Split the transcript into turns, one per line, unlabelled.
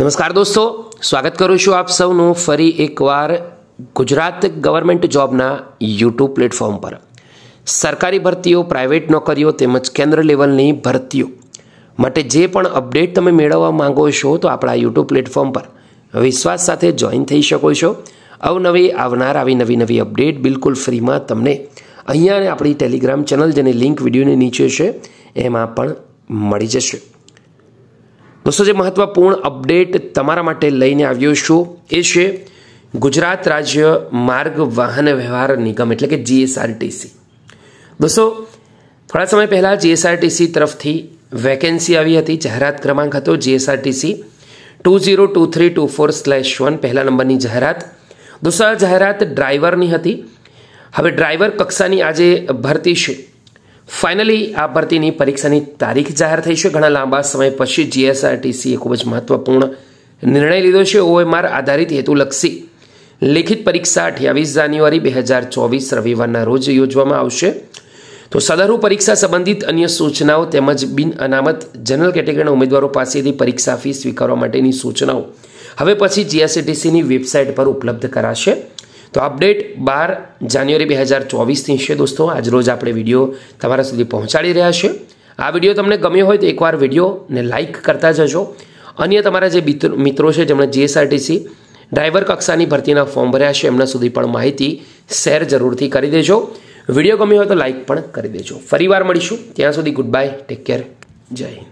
નમસ્કાર દોસ્તો સ્વાગત કરું છું આપ સૌનું ફરી એકવાર ગુજરાત ગવર્મેન્ટ જોબના યુટ્યુબ પ્લેટફોર્મ પર સરકારી ભરતીઓ પ્રાઇવેટ નોકરીઓ તેમજ કેન્દ્ર લેવલની ભરતીઓ માટે જે પણ અપડેટ તમે મેળવવા માંગો છો તો આપણા યુટ્યુબ પ્લેટફોર્મ પર વિશ્વાસ સાથે જોઈન થઈ શકો છો અવનવી આવનાર આવી નવી નવી અપડેટ બિલકુલ ફ્રીમાં તમને અહીંયા આપણી ટેલિગ્રામ ચેનલ જેની લિંક વિડીયોની નીચે છે એમાં પણ મળી જશે દોસ્તો જે મહત્વપૂર્ણ અપડેટ તમારા માટે લઈને આવ્યો છું એ છે ગુજરાત રાજ્ય માર્ગ વાહન વ્યવહાર નિગમ એટલે કે જીએસઆરટીસી દોસ્તો થોડા સમય પહેલાં જીએસઆરટીસી તરફથી વેકેન્સી આવી હતી જાહેરાત ક્રમાંક હતો GSRTC two zero two three two four slash one પહેલા નંબરની જાહેરાત દોસ્તો આ જાહેરાત ડ્રાઈવરની હતી હવે ડ્રાઈવર કક્ષાની આજે ભરતી છે ફાઇનલી આ ભરતીની પરીક્ષાની તારીખ જાહેર થઈ છે ઘણા લાંબા સમય પછી જીએસઆરટીસીએ ખૂબ જ મહત્વપૂર્ણ નિર્ણય લીધો છે ઓએમઆર આધારિત હેતુલક્ષી લેખિત પરીક્ષા અઠ્યાવીસ જાન્યુઆરી બે હજાર ચોવીસ રવિવારના રોજ યોજવામાં આવશે તો સદરુ પરીક્ષા સંબંધિત અન્ય સૂચનાઓ તેમજ બિન અનામત જનરલ કેટેગરીના ઉમેદવારો પાસેથી પરીક્ષા ફી સ્વીકારવા માટેની સૂચનાઓ હવે પછી જીએસએટીસીની વેબસાઇટ પર ઉપલબ્ધ કરાશે તો અપડેટ બાર જાન્યુઆરી બે હજાર ચોવીસથી છે દોસ્તો આજરોજ આપણે વિડીયો તમારા સુધી પહોંચાડી રહ્યા છીએ આ વિડીયો તમને ગમ્યો હોય તો એકવાર વિડીયોને લાઇક કરતા જજો અન્ય તમારા જે મિત્રો છે જેમણે જીએસઆરટીસી ડ્રાઈવર કક્ષાની ભરતીના ફોર્મ ભર્યા છે એમના સુધી પણ માહિતી શેર જરૂરથી કરી દેજો વિડીયો ગમ્યો હોય તો લાઇક પણ કરી દેજો ફરીવાર મળીશું ત્યાં સુધી ગુડ બાય ટેક કેર જય હિન્દ